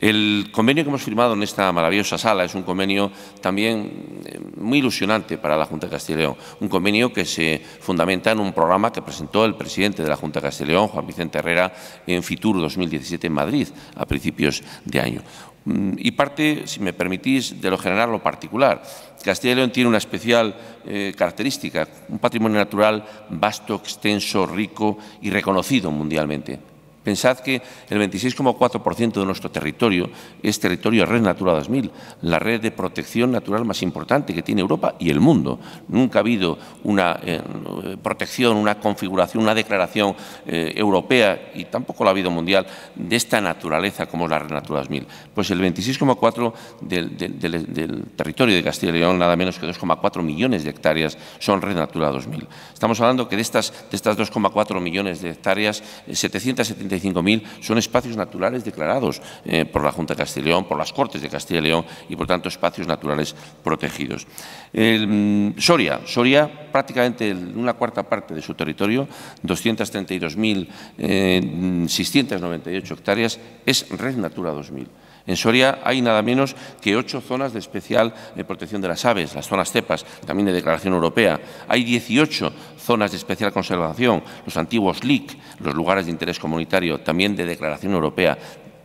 El convenio que hemos firmado en esta maravillosa sala es un convenio también eh, muy ilusionante para la Junta de Castilla y León, un convenio que se fundamenta en un programa que presentó el presidente de la Junta de Castilla y León, Juan Vicente Herrera, en FITUR 2017 en Madrid a principios de año. Mm, y parte, si me permitís, de lo general, lo particular. Castilla y León tiene una especial eh, característica, un patrimonio natural vasto, extenso, rico y reconocido mundialmente. Pensad que el 26,4% de nuestro territorio es territorio de Red Natura 2000, la red de protección natural más importante que tiene Europa y el mundo. Nunca ha habido una eh, protección, una configuración, una declaración eh, europea y tampoco la ha habido mundial de esta naturaleza como es la Red Natura 2000. Pues el 26,4% del, territorio de Castilla y León, nada menos que 2,4 millones de hectáreas, son Red Natura 2000. Estamos hablando que de estas, de estas 2,4 millones de hectáreas, 777 eh, son espacios naturales declarados eh, por la Junta de Castilla y León, por las Cortes de Castilla y León y, por tanto, espacios naturales protegidos. Mm, Soria, Soria prácticamente una cuarta parte de su territorio, 232.698 eh, mm, hectáreas, es Red Natura 2000. En Soria hay nada menos que ocho zonas de especial protección de las aves, las zonas cepas, también de declaración europea. Hay 18 zonas de especial conservación, los antiguos LIC, los lugares de interés comunitario, también de declaración europea.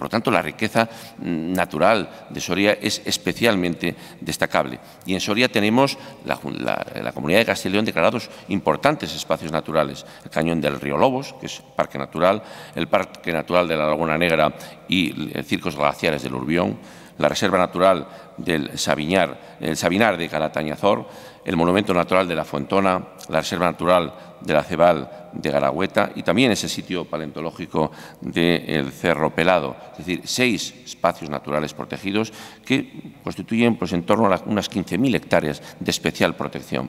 Por lo tanto, la riqueza mm, natural de Soria es especialmente destacable. Y en Soria tenemos la, comunidad de Castellón declarados importantes espacios naturales. El cañón del río Lobos, que es parque natural, el parque natural de la Laguna Negra y circos glaciares del Urbión, la Reserva Natural del Sabiñar, el Sabinar de Galatañazor, el Monumento Natural de la Fuentona, la Reserva Natural de la Cebal de Garagüeta y también ese sitio paleontológico del Cerro Pelado. Es decir, seis espacios naturales protegidos que constituyen pues, en torno a unas 15.000 hectáreas de especial protección.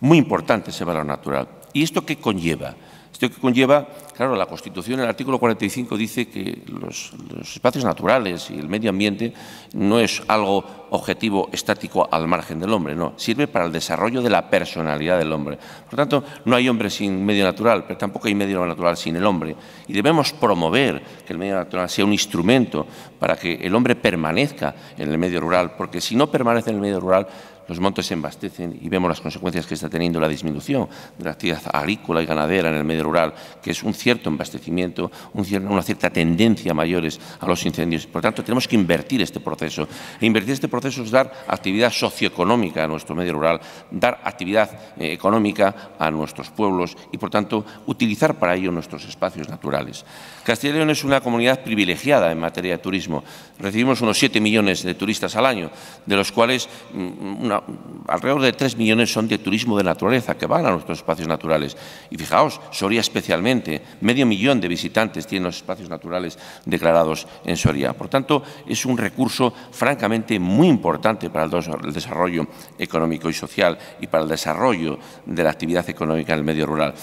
Muy importante ese valor natural. ¿Y esto qué conlleva? Esto que conlleva, claro, la Constitución, el artículo 45 dice que los, espacios naturales y el medio ambiente no es algo objetivo estático al margen del hombre, no, sirve para el desarrollo de la personalidad del hombre. Por lo tanto, no hay hombre sin medio natural, pero tampoco hay medio natural sin el hombre. Y debemos promover que el medio natural sea un instrumento para que el hombre permanezca en el medio rural, porque si no permanece en el medio rural, los montes se embastecen y vemos las consecuencias que está teniendo la disminución de la actividad agrícola y ganadera en el medio rural, que es un cierto embastecimiento, una cierta tendencia mayores a los incendios. Por tanto, tenemos que invertir este proceso. E invertir este proceso es dar actividad socioeconómica a nuestro medio rural, dar actividad eh, económica a nuestros pueblos y, por tanto, utilizar para ello nuestros espacios naturales. Castilla y León es una comunidad privilegiada en materia de turismo. Recibimos unos 7 millones de turistas al año, de los cuales mm, una alrededor de 3 millones son de turismo de naturaleza, que van a nuestros espacios naturales. Y fijaos, Soria especialmente, medio millón de visitantes tienen los espacios naturales declarados en Soria. Por tanto, es un recurso francamente muy importante para el desarrollo económico y social y para el desarrollo de la actividad económica en el medio rural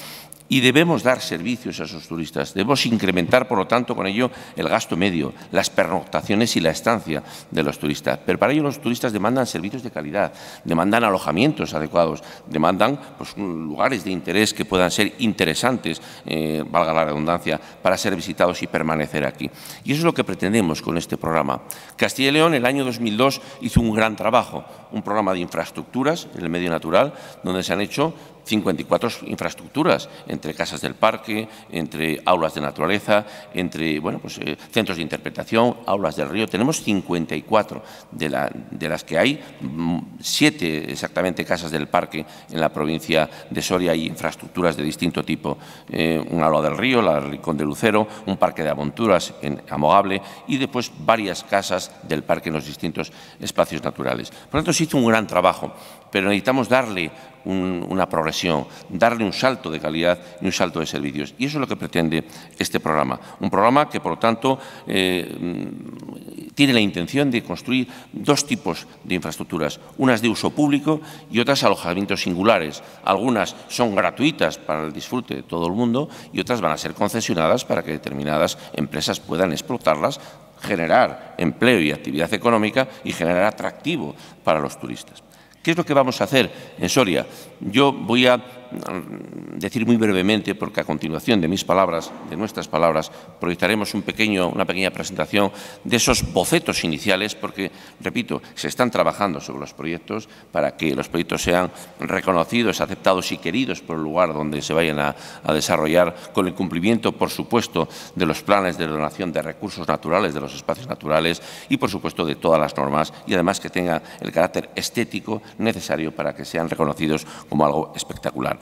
y debemos dar servicios a esos turistas. Debemos incrementar, por lo tanto, con ello el gasto medio, las pernoctaciones y la estancia de los turistas. Pero para ello los turistas demandan servicios de calidad, demandan alojamientos adecuados, demandan pues, lugares de interés que puedan ser interesantes, eh, valga la redundancia, para ser visitados y permanecer aquí. Y eso es lo que pretendemos con este programa. Castilla y León, el año 2002, hizo un gran trabajo, un programa de infraestructuras en el medio natural, donde se han hecho 54 infraestructuras, entre casas del parque, entre aulas de naturaleza, entre bueno, pues, eh, centros de interpretación, aulas del río. Tenemos 54, de, la, de las que hay mm, siete exactamente casas del parque en la provincia de Soria. y infraestructuras de distinto tipo, eh, un aula del río, la Ricón de Lucero, un parque de aventuras en Amogable y después varias casas del parque en los distintos espacios naturales. Por lo tanto, se hizo un gran trabajo pero necesitamos darle una progresión, darle un salto de calidad y un salto de servicios. Y eso es lo que pretende este programa. Un programa que, por lo tanto, eh, mm, tiene la intención de construir dos tipos de infraestructuras, unas de uso público y otras alojamientos singulares. Algunas son gratuitas para el disfrute de todo el mundo y otras van a ser concesionadas para que determinadas empresas puedan explotarlas generar empleo y actividad económica y generar atractivo para los turistas. ¿Qué es lo que vamos a hacer en Soria? Yo voy a Mm, decir muy brevemente, porque a continuación de mis palabras, de nuestras palabras, proyectaremos una pequeña presentación de esos bocetos iniciales, porque, repito, se están trabajando sobre los proyectos para que los proyectos sean reconocidos, aceptados y queridos por el lugar donde se vayan a desarrollar, con el cumplimiento, por supuesto, de los planes de donación de recursos naturales, de los espacios naturales y, por supuesto, de todas las normas y, además, que tenga el carácter estético necesario para que sean reconocidos como algo espectacular.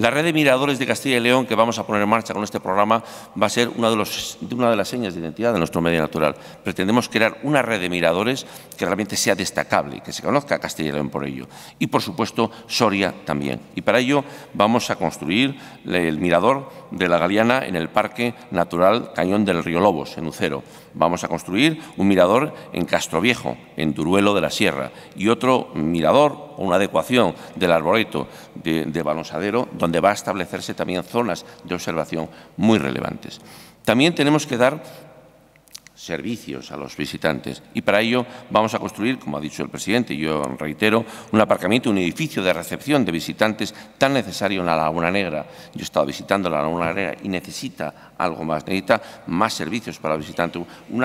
La red de miradores de Castilla y León que vamos a poner en marcha con este programa va a ser una de, las señas de identidad de nuestro medio natural. Pretendemos crear una red de miradores que realmente sea destacable y que se conozca Castilla y León por ello. Y, por supuesto, Soria también. Y para ello vamos a construir el mirador de la Galeana en el Parque Natural Cañón del Río Lobos, en Ucero. Vamos a construir un mirador en Castroviejo, en Duruelo de la Sierra, y otro mirador, o una adecuación del arboreto de, de Balonsadero, donde donde va a establecerse también zonas de observación muy relevantes. También tenemos que dar servicios a los visitantes. Y para ello vamos a construir, como ha dicho el presidente, y yo reitero, un aparcamiento, un edificio de recepción de visitantes tan necesario en la Laguna Negra. Yo he estado visitando la Laguna Negra y necesita algo más, necesita más servicios para los visitantes, un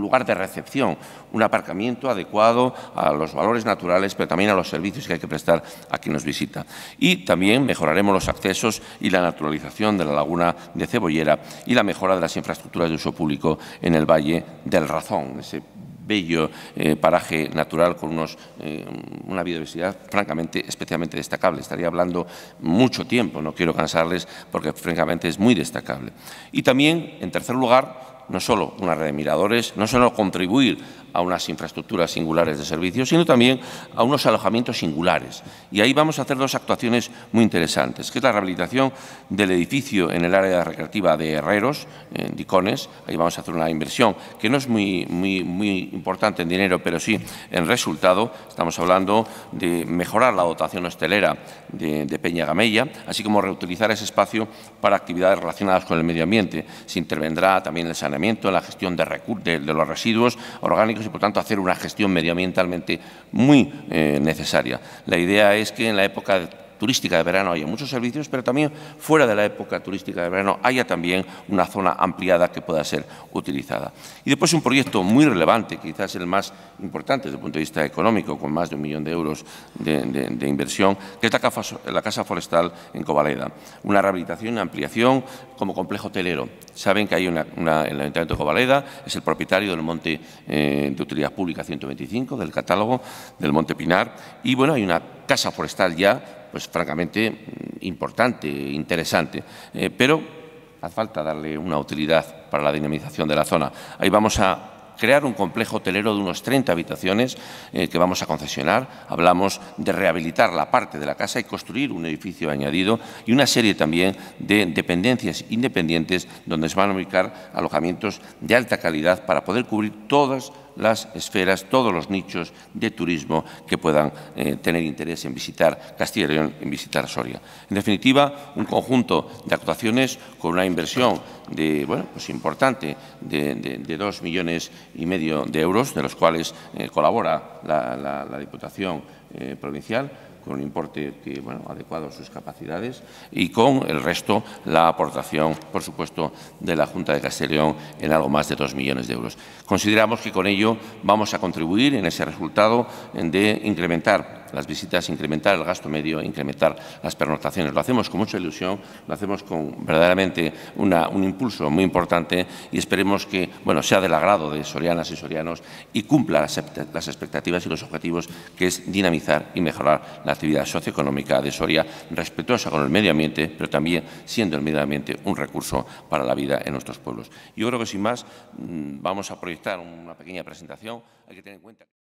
lugar de recepción, un aparcamiento adecuado a los valores naturales, pero también a los servicios que hay que prestar a quien nos visita. Y también mejoraremos los accesos y la naturalización de la Laguna de Cebollera y la mejora de las infraestructuras de uso público en el barrio del Razón, ese bello eh, paraje natural con unos, eh, una biodiversidad francamente especialmente destacable. Estaría hablando mucho tiempo, no quiero cansarles porque francamente es muy destacable. Y también, en tercer lugar, no solo una red de miradores, no solo contribuir a a unas infraestructuras singulares de servicios, sino también a unos alojamientos singulares. Y ahí vamos a hacer dos actuaciones muy interesantes, que es la rehabilitación del edificio en el área recreativa de Herreros, en Dicones. Ahí vamos a hacer una inversión que no es muy, muy, muy importante en dinero, pero sí en resultado. Estamos hablando de mejorar la dotación hostelera de, Peña Gamella, así como reutilizar ese espacio para actividades relacionadas con el medio ambiente. Se intervendrá también el saneamiento, en la gestión de los residuos orgánicos y, por tanto, hacer una gestión medioambientalmente muy eh, necesaria. La idea es que en la época turística de verano haya muchos servicios, pero también fuera de la época turística de verano haya también una zona ampliada que pueda ser utilizada. Y después un proyecto muy relevante, quizás el más importante desde el punto de vista económico, con más de un millón de euros de, inversión, que es la casa, Forestal en Covaleda. Una rehabilitación, una ampliación como complejo hotelero. Saben que hay una, el Ayuntamiento de Covaleda, es el propietario del monte eh, de utilidad pública 125, del catálogo del Monte Pinar, y bueno, hay una casa forestal ya, pues francamente mm, importante, interesante, eh, pero hace falta darle una utilidad para la dinamización de la zona. Ahí vamos a crear un complejo hotelero de unos 30 habitaciones eh, que vamos a concesionar. Hablamos de rehabilitar la parte de la casa y construir un edificio añadido y una serie también de dependencias independientes donde se van a ubicar alojamientos de alta calidad para poder cubrir todas las las esferas, todos los nichos de turismo que puedan eh, tener interés en visitar Castilla y León, en visitar Soria. En definitiva, un conjunto de actuaciones con una inversión de, bueno, pues importante de, dos millones y medio de euros, de los cuales eh, colabora la, Diputación eh, Provincial, con un importe adecuado a sus capacidades y con el resto la aportación, por supuesto, de la Junta de Castellón en algo más de dos millones de euros. Consideramos que con ello vamos a contribuir en ese resultado de incrementar las visitas, incrementar el gasto medio, incrementar las pernoctaciones. Lo hacemos con mucha ilusión, lo hacemos con verdaderamente un impulso muy importante y esperemos que bueno, sea del agrado de sorianas y sorianos y cumpla las, expectativas y los objetivos que es dinamizar y mejorar la actividad socioeconómica de Soria, respetuosa con el medio ambiente, pero también siendo el medio ambiente un recurso para la vida en nuestros pueblos. Yo creo que sin más mm, vamos a proyectar una pequeña presentación. Hay que tener en cuenta.